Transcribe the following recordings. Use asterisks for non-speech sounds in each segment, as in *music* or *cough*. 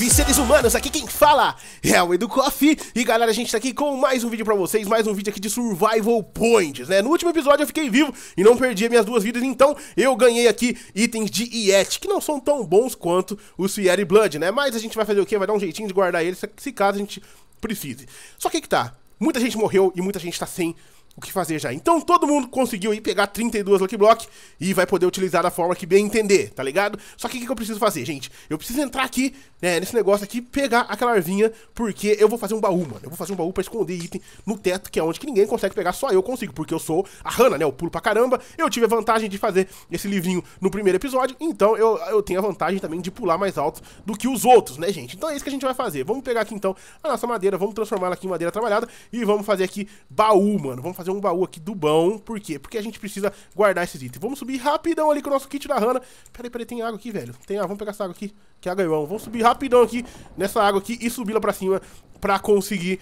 salve, seres humanos! Aqui quem fala é o Edu Coffee. E galera, a gente tá aqui com mais um vídeo pra vocês, mais um vídeo aqui de Survival Points, né? No último episódio eu fiquei vivo e não perdi minhas duas vidas, então eu ganhei aqui itens de Yeti, que não são tão bons quanto os Fiery Blood, né? Mas a gente vai fazer o quê? Vai dar um jeitinho de guardar eles, se caso a gente precise. Só que que tá, muita gente morreu e muita gente tá sem o que fazer já. Então todo mundo conseguiu aí pegar 32 Lucky Block e vai poder utilizar da forma que bem entender, tá ligado? Só que o que, que eu preciso fazer, gente? Eu preciso entrar aqui, né, nesse negócio aqui, pegar aquela ervinha porque eu vou fazer um baú, mano. Eu vou fazer um baú pra esconder item no teto, que é onde que ninguém consegue pegar, só eu consigo, porque eu sou a Hannah, né? Eu pulo pra caramba, eu tive a vantagem de fazer esse livrinho no primeiro episódio, então eu, eu tenho a vantagem também de pular mais alto do que os outros, né, gente? Então é isso que a gente vai fazer. Vamos pegar aqui, então, a nossa madeira, vamos transformá-la aqui em madeira trabalhada e vamos fazer aqui baú, mano. Vamos fazer fazer um baú aqui do bom. Por quê? Porque a gente precisa guardar esses itens. Vamos subir rapidão ali com o nosso kit da Hanna. Peraí, peraí, tem água aqui, velho. Tem água, vamos pegar essa água aqui. Que água é bom. Vamos subir rapidão aqui nessa água aqui e subir lá pra cima pra conseguir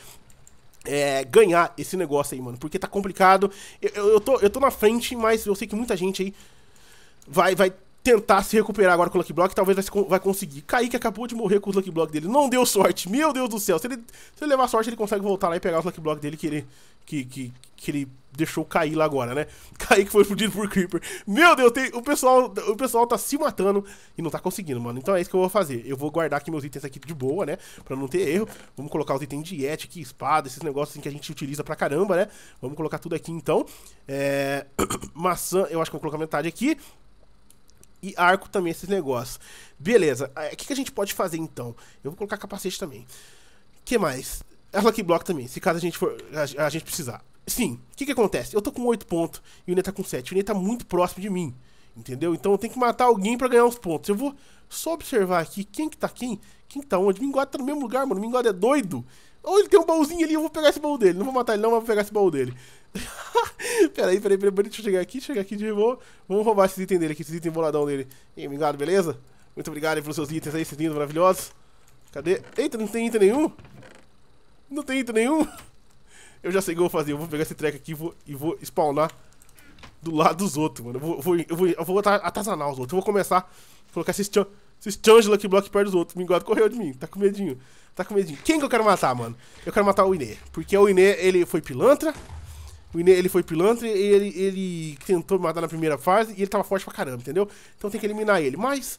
é, ganhar esse negócio aí, mano. Porque tá complicado. Eu, eu, eu, tô, eu tô na frente, mas eu sei que muita gente aí vai, vai tentar se recuperar agora com o Lucky Block, talvez vai, vai conseguir. Kaique acabou de morrer com o Lucky Block dele, não deu sorte, meu Deus do céu. Se ele, se ele levar sorte, ele consegue voltar lá e pegar o Lucky Block dele que ele, que, que, que ele deixou cair lá agora, né? *laughs* Kaique foi fudido por Creeper. Meu Deus, tem, o, pessoal, o pessoal tá se matando e não tá conseguindo, mano. Então é isso que eu vou fazer. Eu vou guardar aqui meus itens aqui de boa, né? Pra não ter erro. Vamos colocar os itens de ética, espada, esses negócios assim que a gente utiliza pra caramba, né? Vamos colocar tudo aqui então. É... *coughs* Maçã, eu acho que eu vou colocar metade aqui e arco também esses negócios. Beleza, é, o que, que a gente pode fazer então? Eu vou colocar capacete também. que mais? A Lucky Block também, se caso a gente, for, a, a gente precisar. Sim, o que, que acontece? Eu tô com 8 pontos e o Ney tá com 7. O Ney tá muito próximo de mim, entendeu? Então eu tenho que matar alguém para ganhar uns pontos. Eu vou só observar aqui quem que tá quem, quem que tá onde. Mingode tá no mesmo lugar, mano. Mingode é doido. Ou ele tem um baúzinho ali, eu vou pegar esse baú dele. Não vou matar ele não, mas vou pegar esse baú dele. *laughs* peraí, peraí, peraí, deixa eu chegar aqui, chegar aqui de boa. Vamos roubar esses itens dele aqui, esses itens boladão dele. E aí, obrigado, beleza? Muito obrigado aí pelos seus itens aí, esses lindos, maravilhosos. Cadê? Eita, não tem item nenhum? Não tem item nenhum? *laughs* Eu já sei o que eu vou fazer. Eu vou pegar esse treco aqui e vou, e vou spawnar do lado dos outros, mano. Eu vou, eu vou, eu vou, eu vou atazanar os outros. Eu vou começar a colocar esses esses chãos Lucky Block perto dos outros. O Minguado correu de mim, tá com medinho. Tá com medinho. Quem que eu quero matar, mano? Eu quero matar o Inê. Porque o Inê, ele foi pilantra. O Inê, ele foi pilantra e ele, ele tentou me matar na primeira fase e ele tava forte pra caramba, entendeu? Então tem que eliminar ele. Mas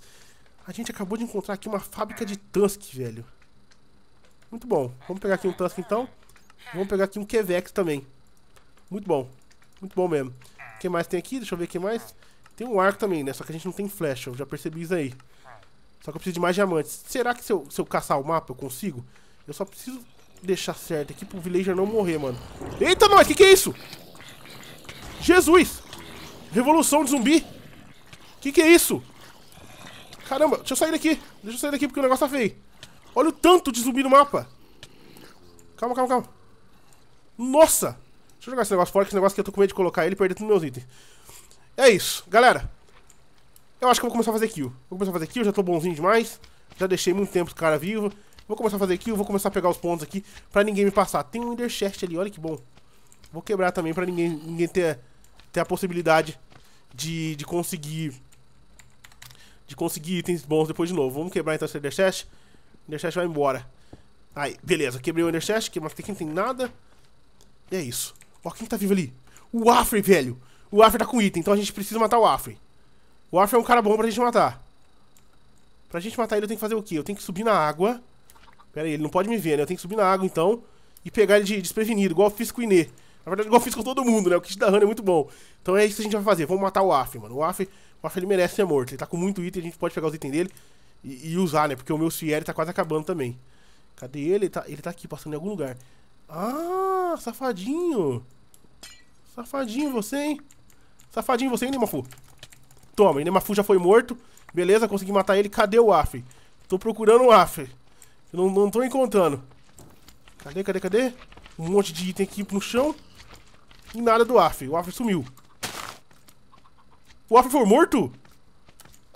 a gente acabou de encontrar aqui uma fábrica de Tusk, velho. Muito bom. Vamos pegar aqui um Tusk, então. Vamos pegar aqui um Kevex também. Muito bom. Muito bom mesmo. O que mais tem aqui? Deixa eu ver o que mais. Tem um arco também, né? Só que a gente não tem flecha. Eu já percebi isso aí. Só que eu preciso de mais diamantes. Será que se eu, se eu caçar o mapa eu consigo? Eu só preciso deixar certo aqui pro villager não morrer, mano. Eita, nós! Que que é isso? Jesus! Revolução de zumbi! Que que é isso? Caramba, deixa eu sair daqui. Deixa eu sair daqui porque o negócio tá feio. Olha o tanto de zumbi no mapa. Calma, calma, calma. Nossa! Deixa eu jogar esse negócio fora, que esse negócio que eu tô com medo de colocar ele e perder todos os meus itens. É isso, galera. Eu acho que eu vou começar a fazer kill. Vou começar a fazer kill, já tô bonzinho demais. Já deixei muito tempo o cara vivo. Vou começar a fazer kill, vou começar a pegar os pontos aqui pra ninguém me passar. Tem um Ender Chest ali, olha que bom. Vou quebrar também pra ninguém, ninguém ter, ter a possibilidade de, de conseguir... De conseguir itens bons depois de novo. Vamos quebrar então esse Ender Chest. O Ender Chest vai embora. Aí, beleza. Quebrei o Ender Chest, mas tem quem tem nada. E é isso. Ó, quem tá vivo ali? O Afri, velho. O Afri tá com item, então a gente precisa matar o Afri. O Arthur é um cara bom pra gente matar. Pra gente matar ele, eu tenho que fazer o quê? Eu tenho que subir na água. Pera aí, ele não pode me ver, né? Eu tenho que subir na água, então, e pegar ele de desprevenido, igual eu fiz com o Inê. Na verdade, igual eu fiz com todo mundo, né? O kit da Hannah é muito bom. Então é isso que a gente vai fazer. Vamos matar o Af, mano. O Af, o Af ele merece ser morto. Ele tá com muito item, a gente pode pegar os itens dele e, e usar, né? Porque o meu Sierra tá quase acabando também. Cadê ele? Ele tá, ele tá aqui, passando em algum lugar. Ah, safadinho. Safadinho você, hein? Safadinho você, hein, Nimafu? Toma, Inemafu já foi morto. Beleza, consegui matar ele. Cadê o Af? Tô procurando o Af. Não, não tô encontrando. Cadê, cadê, cadê? Um monte de item aqui no chão. E nada do Af. O Af sumiu. O Af foi morto? *laughs*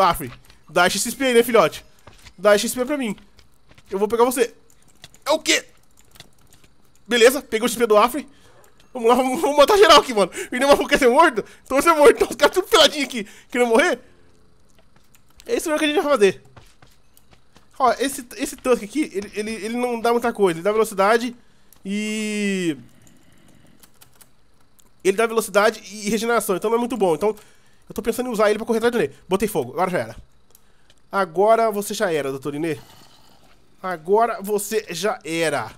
Af, dá XP aí, né, filhote? Dá XP pra mim. Eu vou pegar você. É o quê? Beleza, peguei o XP do Afri. Vamos lá, vamos, vamos matar geral aqui, mano. O Inamaru quer ser morto? Então vai ser morto. Então os caras tudo peladinho aqui, querendo morrer. É isso mesmo que a gente vai fazer. Ó, esse, esse tanque aqui, ele, ele, ele não dá muita coisa. Ele dá velocidade e... Ele dá velocidade e regeneração, então não é muito bom. Então, eu tô pensando em usar ele pra correr atrás do Inê. Botei fogo, agora já era. Agora você já era, doutor Inê. Agora você já era.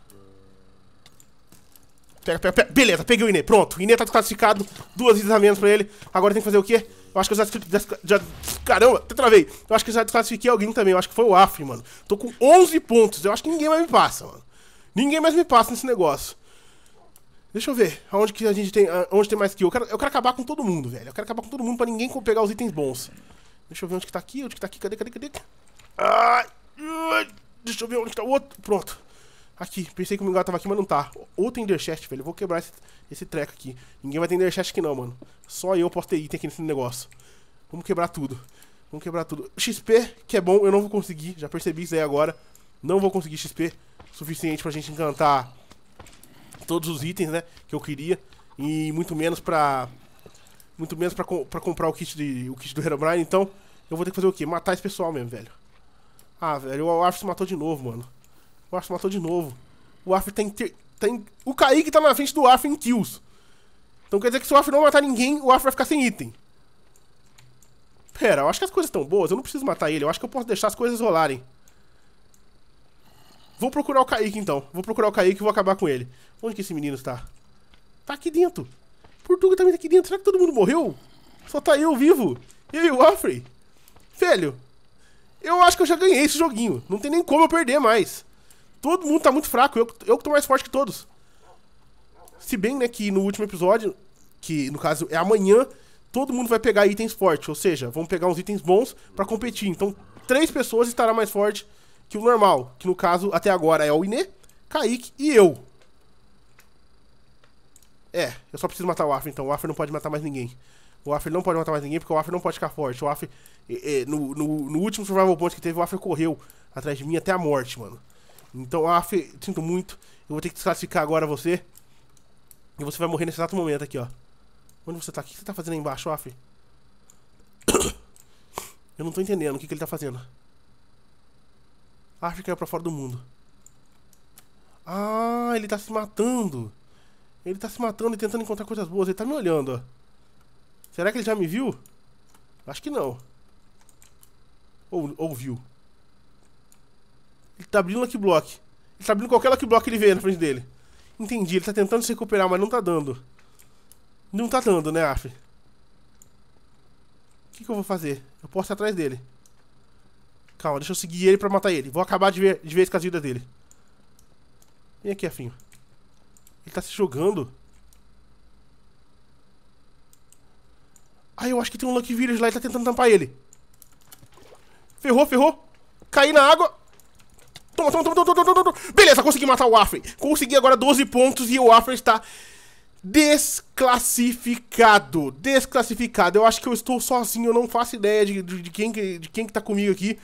Pega, pega, pega. Beleza, peguei o Inê. Pronto. O Inê tá classificado. Duas vidas a menos pra ele. Agora tem que fazer o quê? Eu acho que eu já, já, já Caramba, até travei. Eu acho que eu já desclassifiquei alguém também. Eu acho que foi o Afri, mano. Tô com 11 pontos. Eu acho que ninguém mais me passa, mano. Ninguém mais me passa nesse negócio. Deixa eu ver. Onde que a gente tem. Ah, onde tem mais kill? Eu quero, eu quero acabar com todo mundo, velho. Eu quero acabar com todo mundo pra ninguém pegar os itens bons. Deixa eu ver onde que tá aqui. Onde que tá aqui? Cadê, cadê, cadê? deixa eu ver onde que tá o outro. Pronto. Aqui, pensei que o Mingau tava aqui, mas não tá. Ou tem Ender Chest, velho. Eu vou quebrar esse, esse treco aqui. Ninguém vai ter Ender Chest aqui não, mano. Só eu posso ter item aqui nesse negócio. Vamos quebrar tudo. Vamos quebrar tudo. XP, que é bom, eu não vou conseguir. Já percebi isso aí agora. Não vou conseguir XP suficiente pra gente encantar todos os itens, né? Que eu queria. E muito menos pra... Muito menos pra, pra comprar o kit, de, o kit do Herobrine. Então, eu vou ter que fazer o quê? Matar esse pessoal mesmo, velho. Ah, velho, o se matou de novo, mano. O Arthur matou de novo. O Arthur tem, tem. O Kaique tá na frente do Arthur em kills. Então quer dizer que se o Arthur não matar ninguém, o Arthur vai ficar sem item. Pera, eu acho que as coisas estão boas. Eu não preciso matar ele. Eu acho que eu posso deixar as coisas rolarem. Vou procurar o Kaique, então. Vou procurar o Kaique e vou acabar com ele. Onde que esse menino está? Tá aqui dentro. Portuga também tá aqui dentro. Será que todo mundo morreu? Só tá eu vivo. Eu e o Alfrey. Velho, eu acho que eu já ganhei esse joguinho. Não tem nem como eu perder mais. Todo mundo tá muito fraco. Eu, eu que tô mais forte que todos. Se bem, né, que no último episódio, que no caso é amanhã, todo mundo vai pegar itens fortes. Ou seja, vamos pegar uns itens bons pra competir. Então, três pessoas estará mais forte que o normal. Que no caso, até agora, é o Inê, Kaique e eu. É, eu só preciso matar o Afro, então. O Afro não pode matar mais ninguém. O Afro não pode matar mais ninguém porque o Afro não pode ficar forte. O Afro, é, é, no, no, no, último Survival Point que teve, o Afro correu atrás de mim até a morte, mano. Então, af, sinto muito. Eu vou ter que desclassificar agora você. E você vai morrer nesse exato momento aqui, ó. Onde você tá? O que você tá fazendo aí embaixo, Af? *coughs* Eu não tô entendendo o que, que ele tá fazendo. Af, caiu pra fora do mundo. Ah, ele tá se matando. Ele tá se matando e tentando encontrar coisas boas. Ele tá me olhando, ó. Será que ele já me viu? Acho que não. Ou, ou viu. Ele tá abrindo Lucky Block. Ele tá abrindo qualquer Lucky Block que ele vê na frente dele. Entendi, ele tá tentando se recuperar, mas não tá dando. Não tá dando, né, Af? O que, que eu vou fazer? Eu posso ir atrás dele. Calma, deixa eu seguir ele pra matar ele. Vou acabar de, ver, de vez com as vidas dele. Vem aqui, Afinho. Ele tá se jogando. Ah, eu acho que tem um Lucky Village lá e tá tentando tampar ele. Ferrou, ferrou. Caí na água toma, toma, toma, toma, toma, toma, Beleza, consegui matar o Waffle. Consegui agora 12 pontos e o Waffle está desclassificado. Desclassificado. Eu acho que eu estou sozinho, eu não faço ideia de, de, de quem, de quem que tá comigo aqui.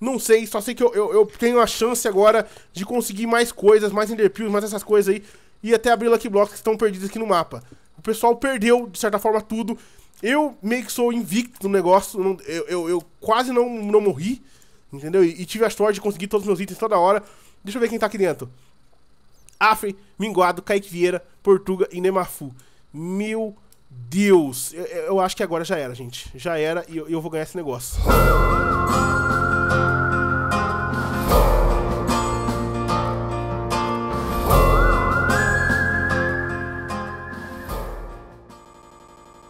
Não sei, só sei que eu, eu, eu, tenho a chance agora de conseguir mais coisas, mais enderpeels, mais essas coisas aí. E até abrir Lucky Blocks que estão perdidos aqui no mapa. O pessoal perdeu, de certa forma, tudo. Eu meio que sou invicto no negócio. Eu, eu, eu quase não, não morri. Entendeu? E, e tive a sorte de conseguir todos os meus itens toda hora. Deixa eu ver quem tá aqui dentro. Afre, Minguado, Kaique Vieira, Portuga e Nemafu. Meu Deus. Eu, eu, acho que agora já era, gente. Já era e eu, eu vou ganhar esse negócio.